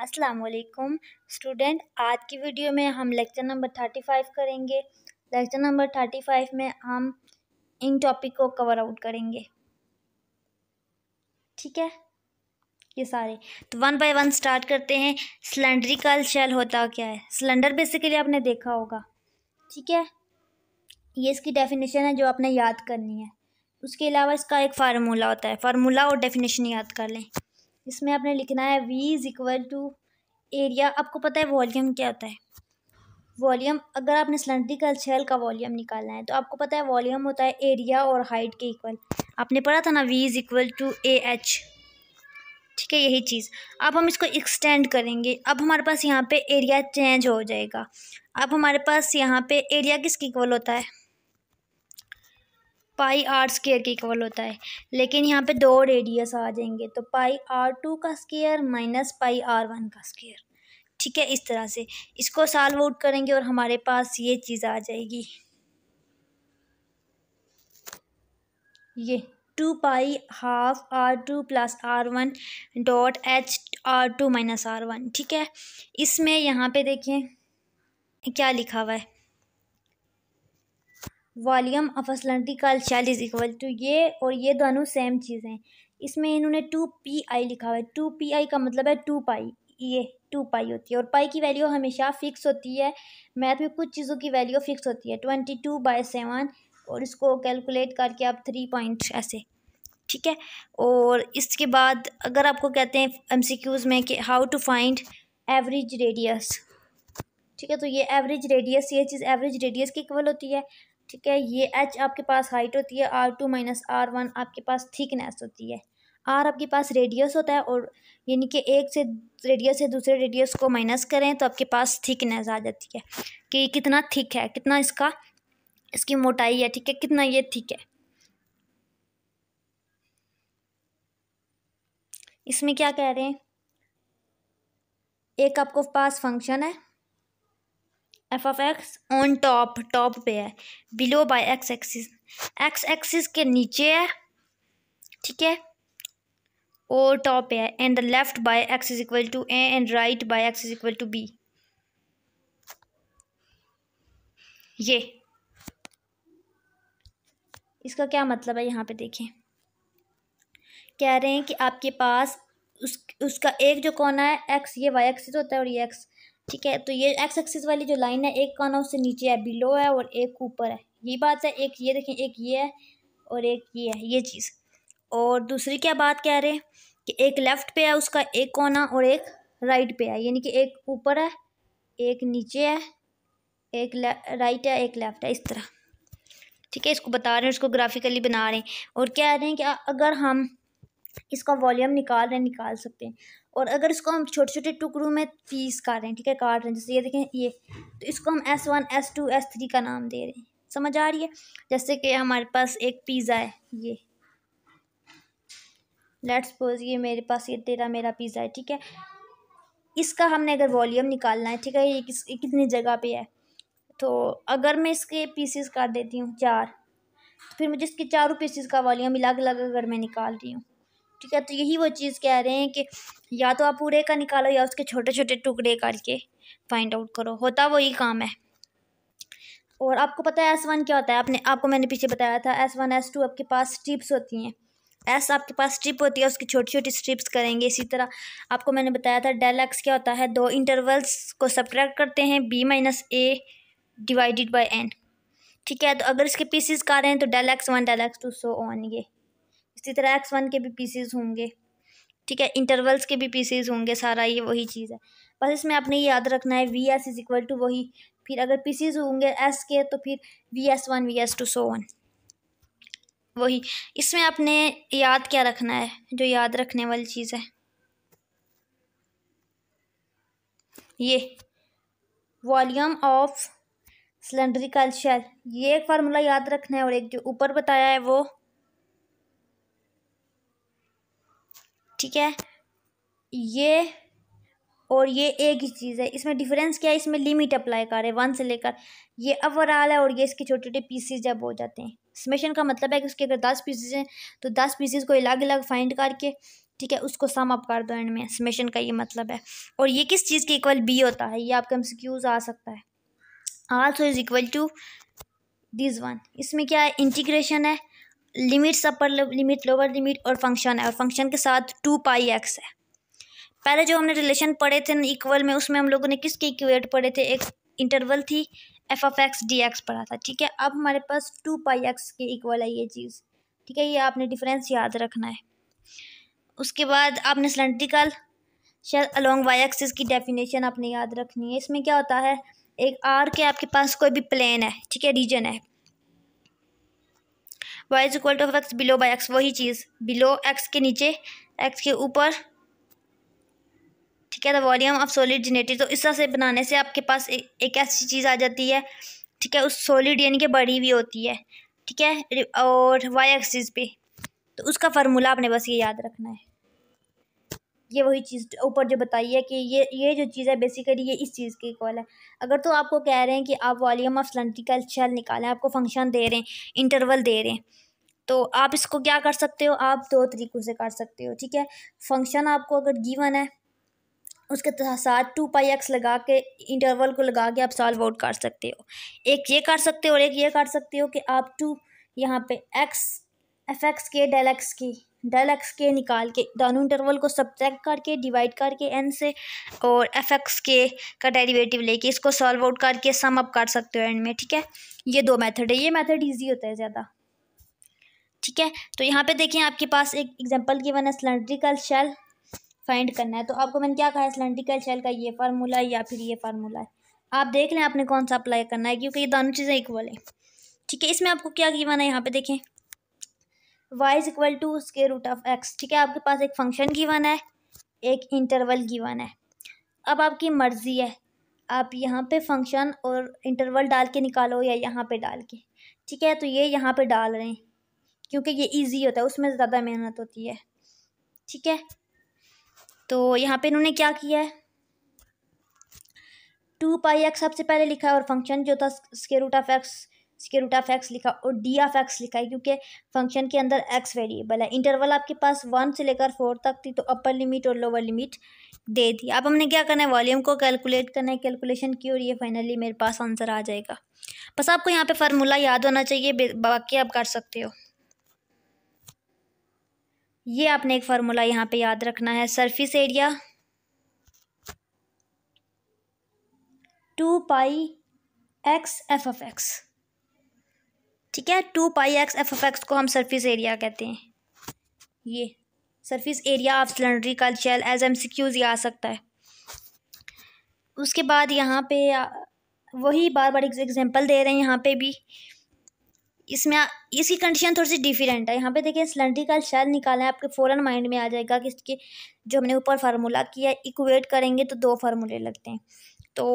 असलकुम स्टूडेंट आज की वीडियो में हम लेक्चर नंबर थर्टी फाइव करेंगे लेक्चर नंबर थर्टी फाइव में हम इन टॉपिक को कवर आउट करेंगे ठीक है ये सारे तो वन बाय वन स्टार्ट करते हैं सिलेंड्रिकल शेल होता क्या है सिलेंडर बेसिकली आपने देखा होगा ठीक है ये इसकी डेफिनेशन है जो आपने याद करनी है उसके अलावा इसका एक फार्मूला होता है फार्मूला और डेफिनेशन याद कर लें इसमें आपने लिखना है V is equal to area आपको पता है वॉल्यूम क्या होता है वॉल्यूम अगर आपने सिलेंड्रिकल शेल का वॉल्यूम निकालना है तो आपको पता है वॉल्यूम होता है एरिया और हाइट के इक्वल आपने पढ़ा था ना V is equal to A H ठीक है यही चीज़ अब हम इसको एक्सटेंड करेंगे अब हमारे पास यहाँ पे एरिया चेंज हो जाएगा अब हमारे पास यहाँ पे एरिया किसके इक्वल होता है पाई आर स्केयर के इक्वल होता है लेकिन यहाँ पे दो रेडियस आ जाएंगे तो पाई आर टू का square minus pi r one का स्केयर ठीक है इस तरह से इसको साल्व आउट करेंगे और हमारे पास ये चीज़ आ जाएगी ये two pi half r two plus r one dot h r two minus r one ठीक है इसमें यहाँ पे देखें क्या लिखा हुआ है वॉल्यूम ऑफ असलेंटी का शेल इज इक्वल टू ये और ये दोनों सेम चीज़ हैं इसमें इन्होंने टू पी आई लिखा हुआ है टू पी आई का मतलब है टू पाई ये टू पाई होती है और पाई की वैल्यू हमेशा फ़िक्स होती है मैथ में कुछ चीज़ों की वैल्यू फ़िक्स होती है ट्वेंटी टू बाई सेवन और इसको कैलकुलेट करके आप थ्री पॉइंट ऐसे ठीक है और इसके बाद अगर आपको कहते हैं क्यूज़ में कि how to find average radius ठीक है तो ये एवरेज रेडियस ये चीज़ एवरेज रेडियस की इक्वल होती है ठीक है ये एच आपके पास हाइट होती है r two minus r one आपके पास थिकनेस होती है आर आपके पास रेडियस होता है और यानी कि एक से रेडियस से दूसरे रेडियस को माइनस करें तो आपके पास थिकनेस आ जाती है कि ये कितना थिक है कितना इसका इसकी मोटाई है ठीक है कितना ये थिक है इसमें क्या कह रहे हैं एक आपको पास फंक्शन है f of x on top top पे है below by x axis x axis के नीचे है ठीक है और टॉप पे है and the left by x is equal to a and right by x is equal to b ये इसका क्या मतलब है यहाँ पे देखें कह रहे हैं कि आपके पास उस उसका एक जो कोना है एक्स ये वाई एक्सिस होता है और ये एक्स ठीक है तो ये एक्स एक्सिस वाली जो लाइन है एक काना उससे नीचे है बिलो है और एक ऊपर है ये बात है एक ये देखें एक ये है और एक ये है ये चीज़ और दूसरी क्या बात कह रहे हैं कि एक लेफ़्ट पे है उसका एक कोना और एक राइट पे है यानी कि एक ऊपर है एक नीचे है एक राइट है एक लेफ़्ट है इस तरह ठीक है इसको बता रहे हैं उसको ग्राफिकली बना रहे हैं और कह रहे हैं कि अगर हम इसका वॉल्यूम निकाल रहे हैं निकाल सकते हैं और अगर इसको हम छोटे छोटे टुकड़ों में पीस कर रहे हैं ठीक है काट रहे हैं जैसे ये देखें ये तो इसको हम S one S two S three का नाम दे रहे हैं समझ आ रही है जैसे कि हमारे पास एक पिज़्ज़ा है ये लेट्स सपोज ये मेरे पास ये तेरा मेरा पिज़्ज़ा है ठीक है इसका हमने अगर वॉल्यूम निकालना है ठीक है ये किस कितनी जगह पर है तो अगर मैं इसके पीसीस काट देती हूँ चार तो फिर मुझे इसके चारों पीसीस का वॉल्यूम अलग अलग अगर मैं निकाल रही हूँ ठीक है तो यही वो चीज़ कह रहे हैं कि या तो आप पूरे का निकालो या उसके छोटे छोटे टुकड़े करके फाइंड आउट करो होता वही काम है और आपको पता है एस वन क्या होता है आपने आपको मैंने पीछे बताया था एस वन एस टू आपके पास स्ट्रिप्स होती हैं एस आपके पास स्ट्रिप होती है उसकी छोटी छोटी स्ट्रिप्स करेंगे इसी तरह आपको मैंने बताया था डेल एक्स क्या होता है दो इंटरवल्स को सब्ट्रैक्ट करते हैं b minus a divided by n ठीक है तो अगर इसके पीसीस का रहे हैं तो del x one del x two so on ये इसी तरह एक्स वन के भी पीसीज होंगे ठीक है इंटरवल्स के भी पीसीज होंगे सारा ये वही चीज़ है बस इसमें आपने याद रखना है V S is equal to वही फिर अगर पीसीज होंगे एस के तो फिर V S one V S two so on वही इसमें आपने याद क्या रखना है जो याद रखने वाली चीज़ है ये वॉल्यूम ऑफ सिलेंड्रिकल शेल ये एक फार्मूला याद रखना है और एक जो ऊपर बताया है वो ठीक है ये और ये एक ही चीज़ है इसमें डिफरेंस क्या है इसमें लिमिट अप्लाई कर रहे हैं वन से लेकर ये ओवरऑल है और ये इसके छोटे छोटे पीसीज जब हो जाते हैं स्मेशन का मतलब है कि उसके अगर दस पीसीज हैं तो दस पीसीज को अलग अलग फाइंड करके ठीक है उसको सम अप कर दो एंड में स्मेशन का ये मतलब है और ये किस चीज़ के इक्वल बी होता है ये आपका एमसीक्यूज आ सकता है also is equal to this one इसमें क्या है इंटीग्रेशन है limits upper limit lower limit और फंक्शन है और फंक्शन के साथ टू पाई एक्स है पहले जो हमने रिलेशन पढ़े थे इक्वल में उसमें हम लोगों ने किसके इक्वेट पढ़े थे एक इंटरवल थी f of x d x पढ़ा था ठीक है अब हमारे पास टू पाई एक्स के इक्वल है ये चीज़ ठीक है ये आपने डिफरेंस याद रखना है उसके बाद आपने cylindrical shell along y axis की डेफिनेशन आपने याद रखनी है इसमें क्या होता है एक आर के आपके पास कोई भी प्लेन है ठीक है रीजन है y is equal to x below by x वही चीज़ बिलो एक्स के नीचे एक्स के ऊपर ठीक है the volume of solid generated तो इस तरह से बनाने से आपके पास ए, एक ऐसी चीज़ आ जाती है ठीक है उस सॉलिड यानी कि बड़ी हुई होती है ठीक है और वाई एक्सिस पे तो उसका फार्मूला आपने बस ये याद रखना है ये वही चीज़ ऊपर जो बताई है कि ये ये जो चीज़ है बेसिकली ये इस चीज़ की इक्वल है अगर तो आपको कह रहे हैं कि आप वॉल्यूम ऑफ सलेंटी शेल निकालें आपको फंक्शन दे रहे हैं इंटरवल दे रहे हैं तो आप इसको क्या कर सकते हो आप दो तरीक़ों से कर सकते हो ठीक है फंक्शन आपको अगर गिवन है उसके तो साथ टू पाई एक्स लगा के इंटरवल को लगा के आप सॉल्व आउट कर सकते हो एक ये कर सकते हो और एक ये कर सकते हो कि आप टू यहाँ पे एक्स एफ एक्स के डेल एक्स की डेल एक्स के निकाल के दोनों इंटरवल को सब्ट्रैक्ट करके डिवाइड करके एन से और एफ एक्स के का डेरिवेटिव लेके इसको सॉल्व आउट करके सम अप कर सकते हो एंड में ठीक है ये दो मेथड है ये मेथड ईजी होता है ज़्यादा ठीक है तो यहाँ पे देखें आपके पास एक एग्जांपल वन है सिलेंड्रिकल शेल फाइंड करना है तो आपको मैंने क्या कहा सिलेंड्रिकल शेल का ये फार्मूला या फिर ये फार्मूला है आप देख लें आपने कौन सा अप्लाई करना है क्योंकि ये दोनों चीज़ें इक्वल है ठीक है इसमें आपको क्या गिवन है यहाँ पर देखें y is equal to square root of x ठीक है आपके पास एक फंक्शन गिवन है एक इंटरवल गिवन है अब आपकी मर्ज़ी है आप यहाँ पे फंक्शन और इंटरवल डाल के निकालो या यहाँ पे डाल के ठीक है तो ये यहाँ पे डाल रहे हैं क्योंकि ये इजी होता है उसमें ज़्यादा मेहनत होती है ठीक है तो यहाँ पे इन्होंने क्या किया है टू पाई एक्स सबसे पहले लिखा है और फंक्शन जो था square root of x square root of x लिखा और डी ऑफ एक्स लिखा है क्योंकि फंक्शन के अंदर एक्स वेरिएबल है इंटरवल आपके पास वन से लेकर फोर तक थी तो अपर लिमिट और लोअर लिमिट दे दी अब हमने क्या करना है वॉल्यूम को कैलकुलेट करना है कैलकुलेशन की और ये फाइनली मेरे पास आंसर आ जाएगा बस आपको यहाँ पे फार्मूला याद होना चाहिए बाकी आप कर सकते हो ये आपने एक फार्मूला यहाँ पे याद रखना है surface area two pi x f of x ठीक है two pi x f f x को हम सरफेस एरिया कहते हैं ये surface area of cylindrical shell as MCQs आ सकता है उसके बाद यहाँ पे वही बार बार एग्जाम्पल दे रहे हैं यहाँ पे भी इसमें इसकी कंडीशन थोड़ी सी डिफरेंट है यहाँ पे देखिए सिलेंड्रिकल शेल निकालना है आपके फ़ौरन माइंड में आ जाएगा कि इसके जो हमने ऊपर फार्मूला किया इक्वेट करेंगे तो दो फार्मूले लगते हैं तो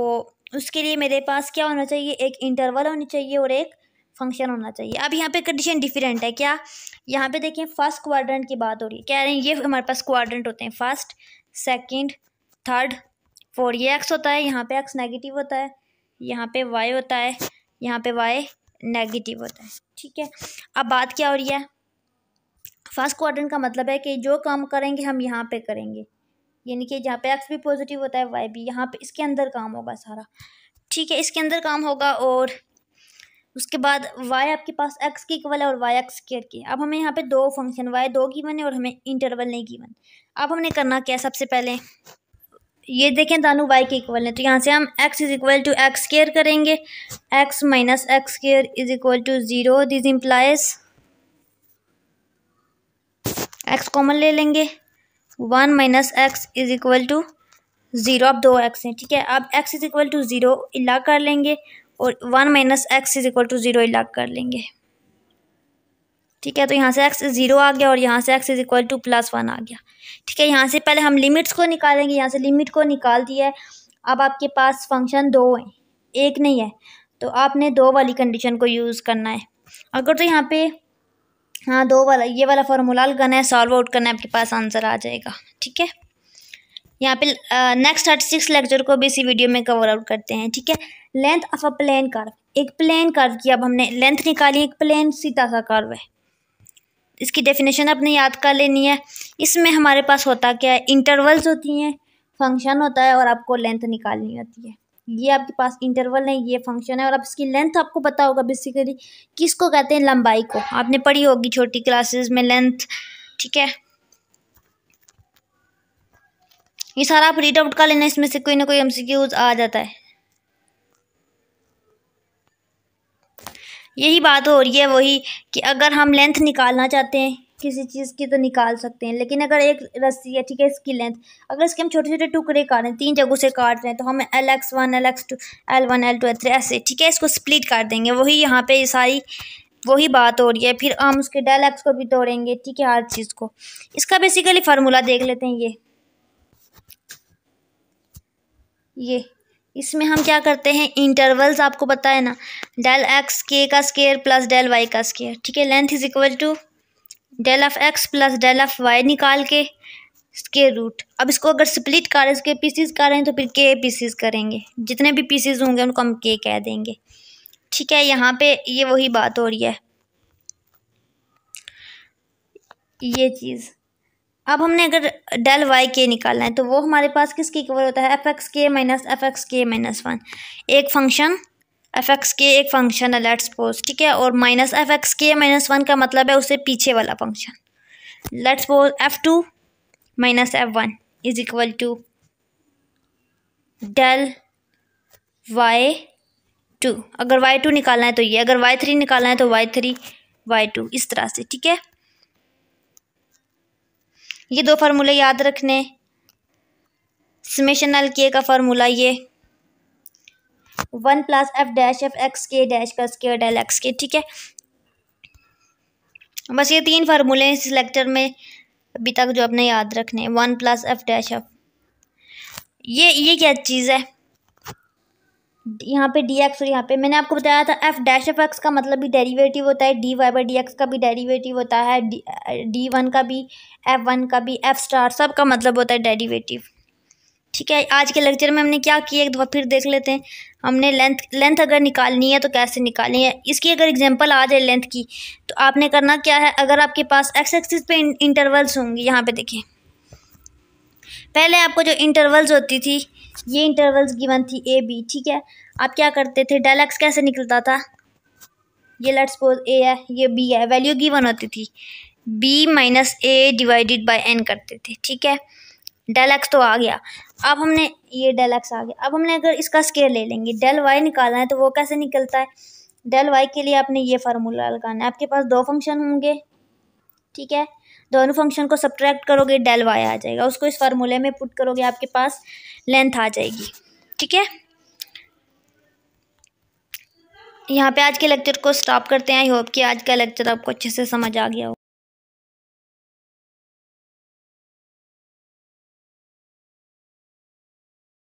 उसके लिए मेरे पास क्या होना चाहिए एक इंटरवल होनी चाहिए और एक फंक्शन होना चाहिए अब यहाँ पे कंडीशन डिफरेंट है क्या यहाँ पे देखें फर्स्ट क्वाड्रेंट की बात हो रही है कह रहे हैं ये हमारे पास क्वाड्रेंट होते हैं फर्स्ट सेकंड थर्ड फोर ये एक्स होता है यहाँ पे एक्स नेगेटिव होता है यहाँ पे वाई होता है यहाँ पे वाई नेगेटिव होता है ठीक है अब बात क्या हो रही है फर्स्ट क्वाड्रेंट का मतलब है कि जो काम करेंगे हम यहाँ पर करेंगे यानी कि जहाँ पे एक्स भी पॉजिटिव होता है वाई भी यहाँ पे इसके अंदर काम होगा सारा ठीक है इसके अंदर काम होगा और उसके बाद वाई आपके पास एक्स की इक्वल है और वाई एक्स केयर की अब हमें यहाँ पे दो फंक्शन वाई दो की है और हमें इंटरवल नहीं गिवन अब हमने करना क्या सबसे पहले ये देखें दानू वाई के इक्वल है तो यहाँ से हम x is equal to x square करेंगे x minus x square is equal to zero this implies x common ले लेंगे one minus x is equal to zero अब दो एक्स हैं ठीक है अब x is equal to zero इला कर लेंगे और one minus x is equal to zero अलग कर लेंगे ठीक है तो यहाँ से एक्स ज़ीरो आ गया और यहाँ से x is equal to plus one आ गया ठीक है यहाँ से पहले हम लिमिट्स को निकालेंगे यहाँ से लिमिट को निकाल दिया है अब आपके पास फंक्शन दो है एक नहीं है तो आपने दो वाली कंडीशन को यूज़ करना है अगर तो यहाँ पे हाँ दो वाला ये वाला फार्मूला लगाना है सॉल्व आउट करना है आपके पास आंसर आ जाएगा ठीक है यहाँ पे नेक्स्ट थर्टी सिक्स लेक्चर को भी इसी वीडियो में कवर आउट करते हैं ठीक है length of a plane curve एक प्लेन कर्व की अब हमने लेंथ निकाली एक प्लेन सीधा सा कर्व है इसकी डेफिनेशन आपने याद कर लेनी है इसमें हमारे पास होता क्या है इंटरवल्स होती हैं फंक्शन होता है और आपको लेंथ निकालनी होती है ये आपके पास इंटरवल है ये फंक्शन है और अब इसकी लेंथ आपको पता होगा बेसिकली किसको कहते हैं लंबाई को आपने पढ़ी होगी छोटी क्लासेस में लेंथ ठीक है ये सारा आप रीड आउट कर लेना इसमें से कोई ना कोई एम आ जाता है यही बात हो रही है वही कि अगर हम लेंथ निकालना चाहते हैं किसी चीज़ की तो निकाल सकते हैं लेकिन अगर एक रस्सी है ठीक है इसकी लेंथ अगर इसके हम छोटे छोटे टुकड़े काट रहे हैं तीन जगहों से काट रहे हैं तो हम L x one L x two L one L two L three ऐसे ठीक है इसको स्प्लिट कर देंगे वही यहाँ पे ये सारी वही बात हो रही है फिर हम उसके डेल एक्स को भी तोड़ेंगे ठीक है हर चीज़ को इसका बेसिकली फार्मूला देख लेते हैं ये ये इसमें हम क्या करते हैं इंटरवल्स आपको पता है ना डेल एक्स के का स्केयर प्लस डेल वाई का स्केयर ठीक है length is equal to del of x plus del of y निकाल के स्केयर रूट अब इसको अगर स्प्लिट करें इसके पीसीज करें तो फिर के पीसीज करेंगे जितने भी पीसीज होंगे उनको हम के कह देंगे ठीक है यहाँ पे ये वही बात हो रही है ये चीज़ अब हमने अगर डेल वाई के निकालना है तो वो हमारे पास किसके इक्वल होता है एफ एक्स के माइनस एफ एक्स के माइनस वन एक फंक्शन एफ एक्स के एक फंक्शन है लेट्स सपोज ठीक है और माइनस एफ एक्स के माइनस वन का मतलब है उससे पीछे वाला function let's suppose f two minus f one is equal to del y two अगर वाई टू निकालना है तो ये अगर वाई थ्री निकालना है तो वाई थ्री वाई टू इस तरह से ठीक है ये दो फार्मूले याद रखने समेशन एल के का फार्मूला ये one plus f dash f x के डैश का स्केयर डेल एक्स के ठीक है बस ये तीन फार्मूले हैं इस लेक्चर में अभी तक जो आपने याद रखने one plus f dash f ये ये क्या चीज़ है यहाँ पे डी एक्स और यहाँ पे मैंने आपको बताया था एफ डैश एफ एक्स का मतलब भी डेरिवेटिव होता है d y by d x का भी डेरिवेटिव होता है डी वन का भी एफ वन का भी एफ स्टार सब का मतलब होता है डेरिवेटिव ठीक है आज के लेक्चर में हमने क्या किया एक दफ़ा फिर देख लेते हैं हमने लेंथ लेंथ अगर निकालनी है तो कैसे निकालनी है इसकी अगर एग्जांपल आ जाए लेंथ की तो आपने करना क्या है अगर आपके पास एक्स एक्सिस पे इंटरवल्स होंगे यहाँ पे देखिए पहले आपको जो इंटरवल्स होती थी ये इंटरवल्स गिवन थी ए बी ठीक है आप क्या करते थे डेल एक्स कैसे निकलता था ये लेट्स सपोज ए है ये बी है वैल्यू गिवन होती थी b minus a divided by n करते थे ठीक है डेल एक्स तो आ गया अब हमने ये डेल एक्स आ गया अब हमने अगर इसका स्केयर ले लेंगे डेल वाई निकालना है तो वो कैसे निकलता है डेल वाई के लिए आपने ये फार्मूला लगाना है आपके पास दो फंक्शन होंगे ठीक है दोनों फंक्शन को सब्ट्रैक्ट करोगे डेल वाई आ जाएगा उसको इस फार्मूले में पुट करोगे आपके पास लेंथ आ जाएगी ठीक है यहाँ पे आज के लेक्चर को स्टॉप करते हैं आई होप कि आज का लेक्चर आपको अच्छे से समझ आ गया हो